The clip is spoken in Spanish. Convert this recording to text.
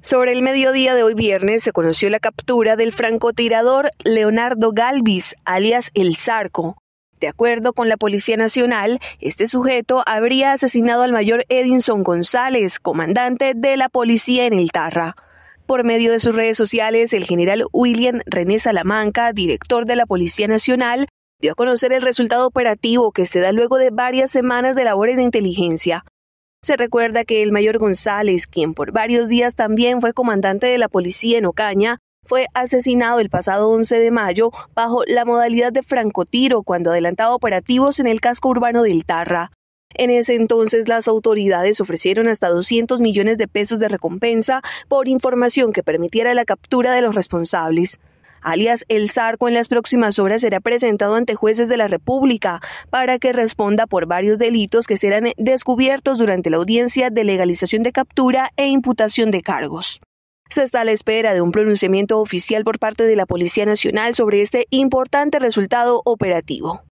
Sobre el mediodía de hoy viernes se conoció la captura del francotirador Leonardo Galvis, alias El Zarco. De acuerdo con la Policía Nacional, este sujeto habría asesinado al mayor Edinson González, comandante de la policía en el Tarra. Por medio de sus redes sociales, el general William René Salamanca, director de la Policía Nacional, dio a conocer el resultado operativo que se da luego de varias semanas de labores de inteligencia. Se recuerda que el mayor González, quien por varios días también fue comandante de la policía en Ocaña, fue asesinado el pasado 11 de mayo bajo la modalidad de francotiro cuando adelantaba operativos en el casco urbano del Tarra. En ese entonces las autoridades ofrecieron hasta 200 millones de pesos de recompensa por información que permitiera la captura de los responsables alias El Zarco, en las próximas horas será presentado ante jueces de la República para que responda por varios delitos que serán descubiertos durante la audiencia de legalización de captura e imputación de cargos. Se está a la espera de un pronunciamiento oficial por parte de la Policía Nacional sobre este importante resultado operativo.